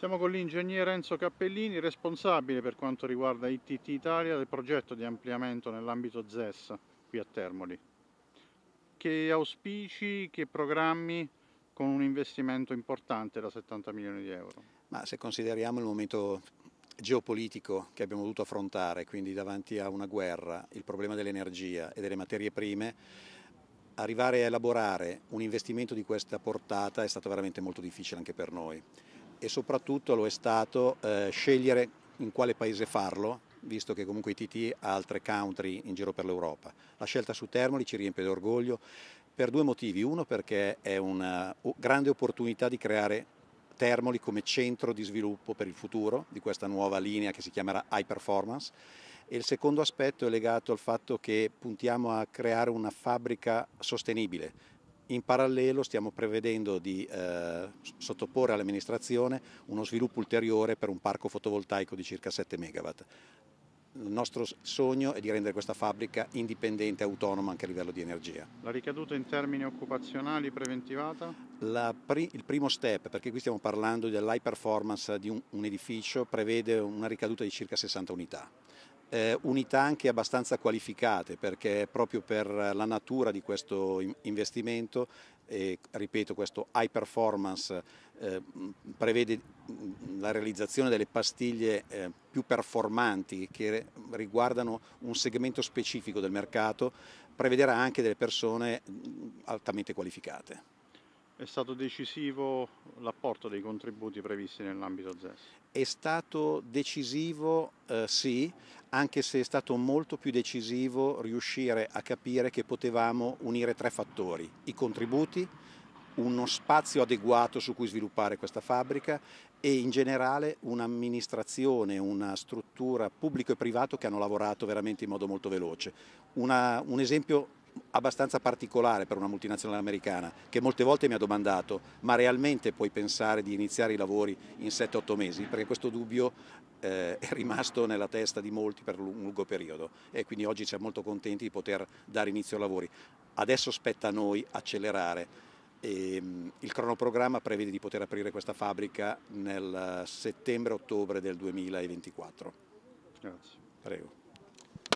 Siamo con l'ingegnere Enzo Cappellini, responsabile per quanto riguarda ITT Italia del progetto di ampliamento nell'ambito ZES qui a Termoli. Che auspici, che programmi con un investimento importante da 70 milioni di euro? Ma se consideriamo il momento geopolitico che abbiamo dovuto affrontare, quindi davanti a una guerra, il problema dell'energia e delle materie prime, arrivare a elaborare un investimento di questa portata è stato veramente molto difficile anche per noi e soprattutto lo è stato eh, scegliere in quale paese farlo, visto che comunque TT ha altre country in giro per l'Europa. La scelta su Termoli ci riempie d'orgoglio per due motivi. Uno perché è una grande opportunità di creare Termoli come centro di sviluppo per il futuro di questa nuova linea che si chiamerà High Performance. E il secondo aspetto è legato al fatto che puntiamo a creare una fabbrica sostenibile, in parallelo stiamo prevedendo di eh, sottoporre all'amministrazione uno sviluppo ulteriore per un parco fotovoltaico di circa 7 megawatt. Il nostro sogno è di rendere questa fabbrica indipendente e autonoma anche a livello di energia. La ricaduta in termini occupazionali preventivata? Pri il primo step, perché qui stiamo parlando dell'high performance di un, un edificio, prevede una ricaduta di circa 60 unità eh, unità anche abbastanza qualificate perché proprio per la natura di questo investimento e ripeto questo high performance eh, prevede mm, la realizzazione delle pastiglie eh, più performanti che riguardano un segmento specifico del mercato, prevederà anche delle persone mm, altamente qualificate. È stato decisivo l'apporto dei contributi previsti nell'ambito ZES? È stato decisivo eh, sì, anche se è stato molto più decisivo riuscire a capire che potevamo unire tre fattori, i contributi, uno spazio adeguato su cui sviluppare questa fabbrica e in generale un'amministrazione, una struttura pubblico e privato che hanno lavorato veramente in modo molto veloce. Una, un esempio abbastanza particolare per una multinazionale americana che molte volte mi ha domandato ma realmente puoi pensare di iniziare i lavori in 7-8 mesi? Perché questo dubbio eh, è rimasto nella testa di molti per un lungo periodo e quindi oggi siamo molto contenti di poter dare inizio ai lavori. Adesso spetta a noi accelerare. E, ehm, il cronoprogramma prevede di poter aprire questa fabbrica nel eh, settembre-ottobre del 2024. Grazie. Prego.